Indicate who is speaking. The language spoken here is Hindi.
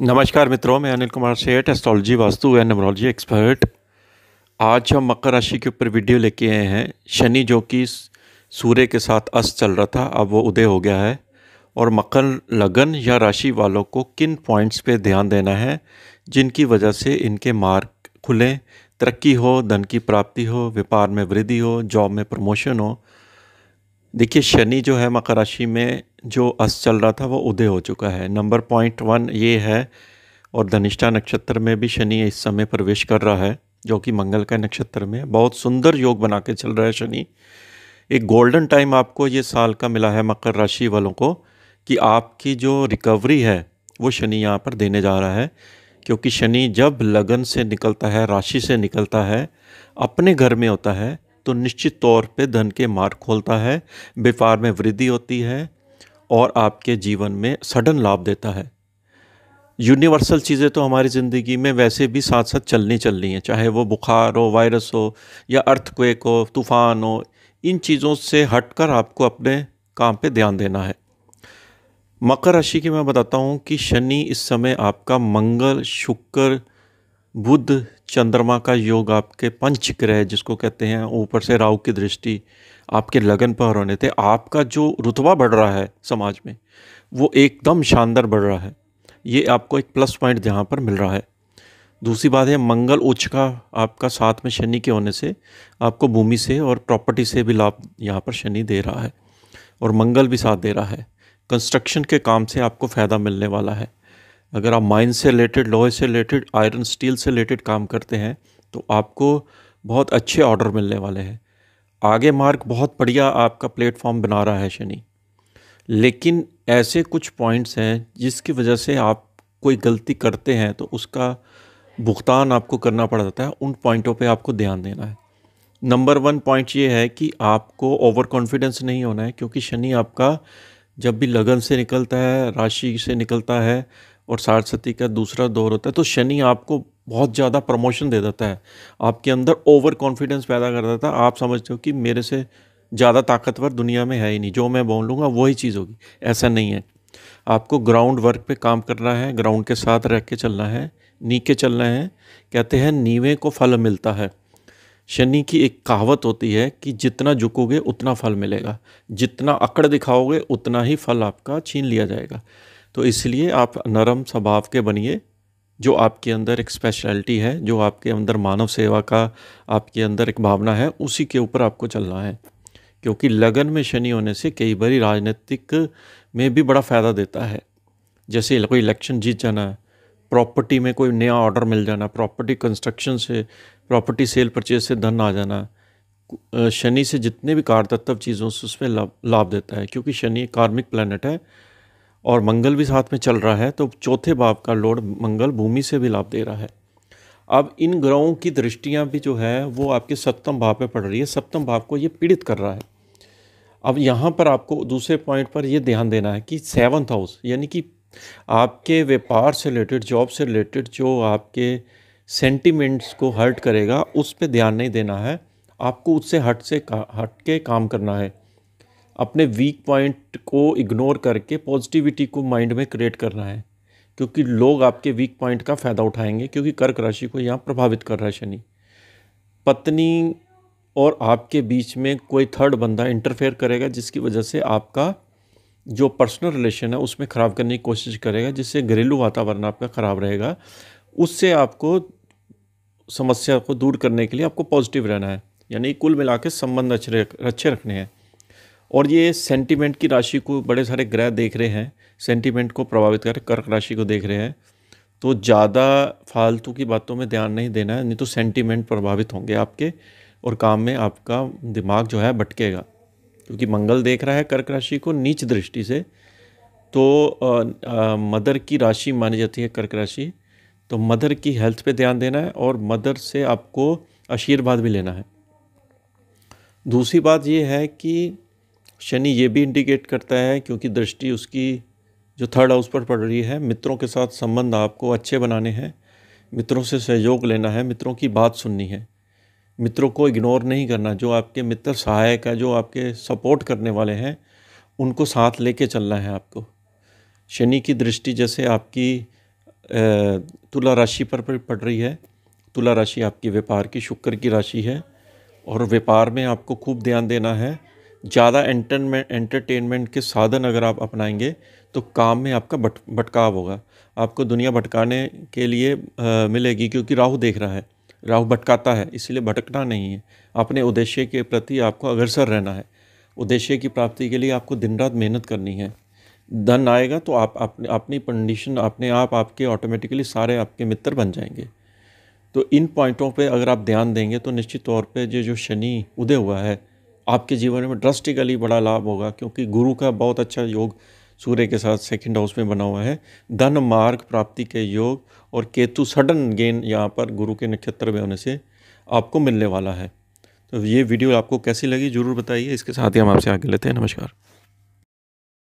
Speaker 1: नमस्कार मित्रों मैं Anil Kumar Seth astrology vastu and numerology expert आज हम मकर राशि के ऊपर वीडियो लेके आए हैं शनि जो कि सूर्य के साथ अस्त चल रहा था अब वो उदय हो गया है और मकर लगन या राशि वालों को किन पॉइंट्स पे ध्यान देना है जिनकी वजह से इनके मार्ग खुलें तरक्की हो धन की प्राप्ति हो व्यापार में वृद्धि हो जॉब में प्रमोशन हो देखिए शनि जो है मकर राशि में जो अस चल रहा था वो उदय हो चुका है नंबर पॉइंट वन ये है और धनिष्ठा नक्षत्र में भी शनि इस समय प्रवेश कर रहा है जो कि मंगल का नक्षत्र में बहुत सुंदर योग बना के चल रहा है शनि एक गोल्डन टाइम आपको ये साल का मिला है मकर राशि वालों को कि आपकी जो रिकवरी है वो शनि यहाँ पर देने जा रहा है क्योंकि शनि जब लगन से निकलता है राशि से निकलता है अपने घर में होता है तो निश्चित तौर पे धन के मार्ग खोलता है व्यापार में वृद्धि होती है और आपके जीवन में सडन लाभ देता है यूनिवर्सल चीज़ें तो हमारी ज़िंदगी में वैसे भी साथ साथ चलनी चलनी हैं चाहे वो बुखार हो वायरस हो या अर्थक्वेक हो तूफ़ान हो इन चीज़ों से हटकर आपको अपने काम पे ध्यान देना है मकर राशि की मैं बताता हूँ कि शनि इस समय आपका मंगल शुक्र बुध चंद्रमा का योग आपके पंच ग्रह जिसको कहते हैं ऊपर से राहु की दृष्टि आपके लगन पर होने थे आपका जो रुतबा बढ़ रहा है समाज में वो एकदम शानदार बढ़ रहा है ये आपको एक प्लस पॉइंट यहाँ पर मिल रहा है दूसरी बात है मंगल उच्च का आपका साथ में शनि के होने से आपको भूमि से और प्रॉपर्टी से भी लाभ यहाँ पर शनि दे रहा है और मंगल भी साथ दे रहा है कंस्ट्रक्शन के काम से आपको फ़ायदा मिलने वाला है अगर आप माइन से रिलेटेड लोहे से रिलेटेड आयरन स्टील से रिलेटेड काम करते हैं तो आपको बहुत अच्छे ऑर्डर मिलने वाले हैं आगे मार्ग बहुत बढ़िया आपका प्लेटफॉर्म बना रहा है शनि लेकिन ऐसे कुछ पॉइंट्स हैं जिसकी वजह से आप कोई गलती करते हैं तो उसका भुगतान आपको करना पड़ जाता है उन पॉइंटों पे आपको ध्यान देना है नंबर वन पॉइंट ये है कि आपको ओवर कॉन्फिडेंस नहीं होना है क्योंकि शनि आपका जब भी लगन से निकलता है राशि से निकलता है और सारस्वती का दूसरा दौर होता है तो शनि आपको बहुत ज़्यादा प्रमोशन दे देता है आपके अंदर ओवर कॉन्फिडेंस पैदा कर देता है आप समझते हो कि मेरे से ज़्यादा ताकतवर दुनिया में है ही नहीं जो मैं बोल लूँगा वही चीज़ होगी ऐसा नहीं है आपको ग्राउंड वर्क पे काम करना है ग्राउंड के साथ रह के चलना है नीचे चलना है कहते हैं नीवे को फल मिलता है शनि की एक कहावत होती है कि जितना झुकोगे उतना फल मिलेगा जितना अकड़ दिखाओगे उतना ही फल आपका छीन लिया जाएगा तो इसलिए आप नरम स्वभाव के बनिए जो आपके अंदर एक स्पेशलिटी है जो आपके अंदर मानव सेवा का आपके अंदर एक भावना है उसी के ऊपर आपको चलना है क्योंकि लगन में शनि होने से कई बार राजनीतिक में भी बड़ा फ़ायदा देता है जैसे कोई इलेक्शन जीत जाना प्रॉपर्टी में कोई नया ऑर्डर मिल जाना प्रॉपर्टी कंस्ट्रक्शन से प्रॉपर्टी सेल परचेज से धन आ जाना शनि से जितने भी कारतत्व चीज़ों से उसमें लाभ लाभ देता है क्योंकि शनि कार्मिक प्लानट है और मंगल भी साथ में चल रहा है तो चौथे भाव का लॉर्ड मंगल भूमि से भी लाभ दे रहा है अब इन ग्रहों की दृष्टियाँ भी जो है वो आपके सप्तम भाव पे पड़ रही है सप्तम भाव को ये पीड़ित कर रहा है अब यहाँ पर आपको दूसरे पॉइंट पर ये ध्यान देना है कि सेवन्थ हाउस यानी कि आपके व्यापार से रिलेटेड जॉब से रिलेटेड जो आपके सेंटिमेंट्स को हर्ट करेगा उस पर ध्यान नहीं देना है आपको उससे हट से हट के काम करना है अपने वीक पॉइंट को इग्नोर करके पॉजिटिविटी को माइंड में क्रिएट करना है क्योंकि लोग आपके वीक पॉइंट का फ़ायदा उठाएंगे क्योंकि कर्क राशि को यहाँ प्रभावित कर रहा है शनि पत्नी और आपके बीच में कोई थर्ड बंदा इंटरफेयर करेगा जिसकी वजह से आपका जो पर्सनल रिलेशन है उसमें ख़राब करने की कोशिश करेगा जिससे घरेलू वातावरण आपका ख़राब रहेगा उससे आपको समस्या को दूर करने के लिए आपको पॉजिटिव रहना है यानी कुल मिला के संबंध अच्छे अच्छे रखने हैं और ये सेंटीमेंट की राशि को बड़े सारे ग्रह देख रहे हैं सेंटीमेंट को प्रभावित कर कर्क राशि को देख रहे हैं तो ज़्यादा फालतू की बातों में ध्यान नहीं देना है नहीं तो सेंटीमेंट प्रभावित होंगे आपके और काम में आपका दिमाग जो है भटकेगा क्योंकि मंगल देख रहा है कर्क राशि को नीच दृष्टि से तो आ, आ, मदर की राशि मानी जाती है कर्क राशि तो मदर की हेल्थ पे ध्यान देना है और मदर से आपको आशीर्वाद भी लेना है दूसरी बात ये है कि शनि ये भी इंडिकेट करता है क्योंकि दृष्टि उसकी जो थर्ड हाउस पर पड़ रही है मित्रों के साथ संबंध आपको अच्छे बनाने हैं मित्रों से सहयोग लेना है मित्रों की बात सुननी है मित्रों को इग्नोर नहीं करना जो आपके मित्र सहायक है जो आपके सपोर्ट करने वाले हैं उनको साथ लेके चलना है आपको शनि की दृष्टि जैसे आपकी तुला राशि पर पड़ रही है तुला राशि आपकी व्यापार की शुक्र की राशि है और व्यापार में आपको खूब ध्यान देना है ज़्यादा एंटरमेंट एंटरटेनमेंट के साधन अगर आप अपनाएंगे तो काम में आपका भट भटकाव होगा आपको दुनिया भटकाने के लिए आ, मिलेगी क्योंकि राहु देख रहा है राहु भटकाता है इसलिए भटकना नहीं है अपने उद्देश्य के प्रति आपको अग्रसर रहना है उद्देश्य की प्राप्ति के लिए आपको दिन रात मेहनत करनी है धन आएगा तो आप अपने अपनी कंडीशन अपने आप आपके ऑटोमेटिकली सारे आपके मित्र बन जाएंगे तो इन पॉइंटों पे अगर आप ध्यान देंगे तो निश्चित तौर पे जो जो शनि उदय हुआ है आपके जीवन में ड्रस्टिकली बड़ा लाभ होगा क्योंकि गुरु का बहुत अच्छा योग सूर्य के साथ सेकंड हाउस में बना हुआ है धन मार्ग प्राप्ति के योग और केतु सडन गेन यहाँ पर गुरु के नक्षत्र में होने से आपको मिलने वाला है तो ये वीडियो आपको कैसी लगी जरूर बताइए इसके साथ ही हम आपसे आगे लेते हैं नमस्कार